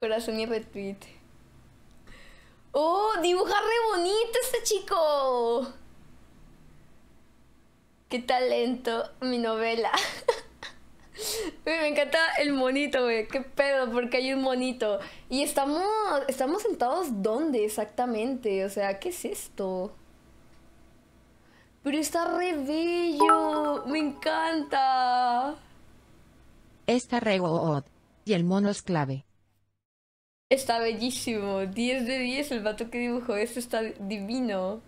Corazón y retweet. ¡Oh! ¡Dibuja re bonito este chico! ¡Qué talento! Mi novela. me encanta el monito, güey. ¿Qué pedo? Porque hay un monito. Y estamos, estamos sentados dónde exactamente. O sea, ¿qué es esto? Pero está re bello. Me encanta. Está re Y el mono es clave. Está bellísimo. 10 de 10 el vato que dibujó eso está divino.